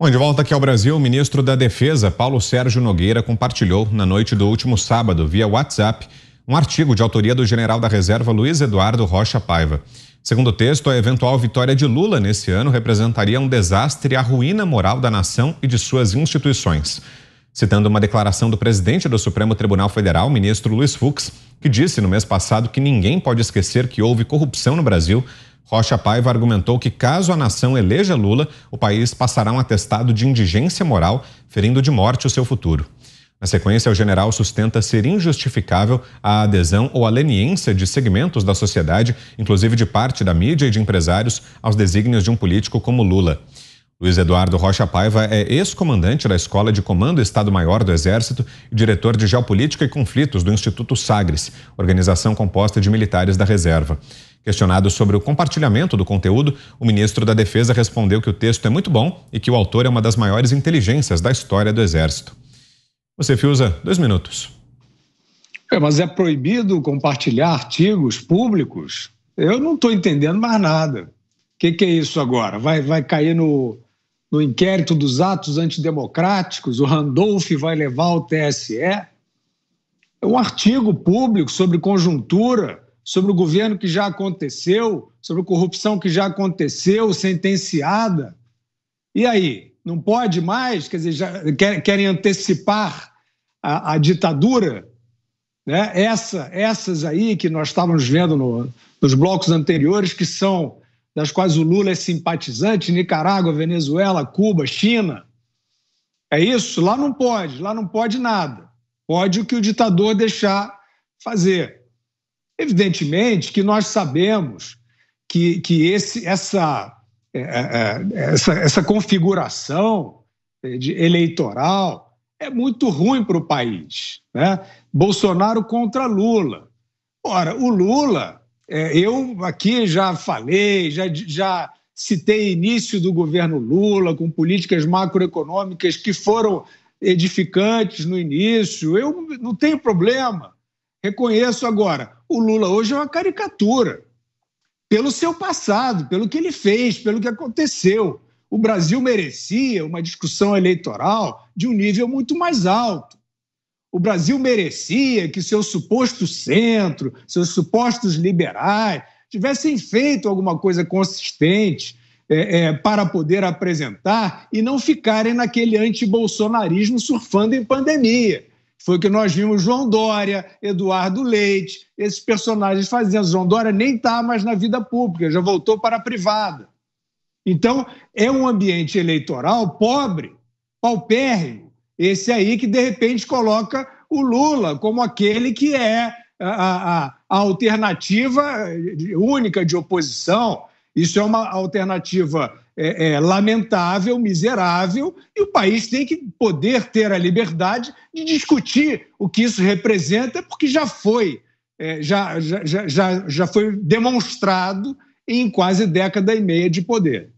Bom, de volta aqui ao Brasil, o ministro da Defesa, Paulo Sérgio Nogueira, compartilhou na noite do último sábado, via WhatsApp, um artigo de autoria do general da Reserva Luiz Eduardo Rocha Paiva. Segundo o texto, a eventual vitória de Lula nesse ano representaria um desastre e a ruína moral da nação e de suas instituições. Citando uma declaração do presidente do Supremo Tribunal Federal, ministro Luiz Fux, que disse no mês passado que ninguém pode esquecer que houve corrupção no Brasil Rocha Paiva argumentou que, caso a nação eleja Lula, o país passará um atestado de indigência moral, ferindo de morte o seu futuro. Na sequência, o general sustenta ser injustificável a adesão ou a leniência de segmentos da sociedade, inclusive de parte da mídia e de empresários, aos desígnios de um político como Lula. Luiz Eduardo Rocha Paiva é ex-comandante da Escola de Comando Estado-Maior do Exército e diretor de Geopolítica e Conflitos do Instituto Sagres, organização composta de militares da reserva. Questionado sobre o compartilhamento do conteúdo, o ministro da Defesa respondeu que o texto é muito bom e que o autor é uma das maiores inteligências da história do Exército. Você, Fiuza, dois minutos. É, mas é proibido compartilhar artigos públicos? Eu não estou entendendo mais nada. O que, que é isso agora? Vai, vai cair no, no inquérito dos atos antidemocráticos, o Randolph vai levar ao TSE. É um artigo público sobre conjuntura, sobre o governo que já aconteceu, sobre a corrupção que já aconteceu, sentenciada. E aí? Não pode mais? Quer dizer, já querem antecipar a, a ditadura? Né? Essa, essas aí que nós estávamos vendo no, nos blocos anteriores, que são das quais o Lula é simpatizante, Nicarágua, Venezuela, Cuba, China. É isso? Lá não pode, lá não pode nada. Pode o que o ditador deixar fazer. Evidentemente que nós sabemos que, que esse, essa, é, é, é, essa, essa configuração eleitoral é muito ruim para o país. Né? Bolsonaro contra Lula. Ora, o Lula é, eu aqui já falei, já, já citei início do governo Lula, com políticas macroeconômicas que foram edificantes no início. Eu não tenho problema. Reconheço agora, o Lula hoje é uma caricatura. Pelo seu passado, pelo que ele fez, pelo que aconteceu. O Brasil merecia uma discussão eleitoral de um nível muito mais alto o Brasil merecia que seu suposto centro, seus supostos liberais, tivessem feito alguma coisa consistente é, é, para poder apresentar e não ficarem naquele anti-bolsonarismo surfando em pandemia. Foi o que nós vimos João Dória, Eduardo Leite, esses personagens fazendo. João Dória nem está mais na vida pública, já voltou para a privada. Então, é um ambiente eleitoral pobre, paupérrimo, esse aí que, de repente, coloca o Lula como aquele que é a, a, a alternativa única de oposição. Isso é uma alternativa é, é, lamentável, miserável, e o país tem que poder ter a liberdade de discutir o que isso representa, porque já foi, é, já, já, já, já foi demonstrado em quase década e meia de poder.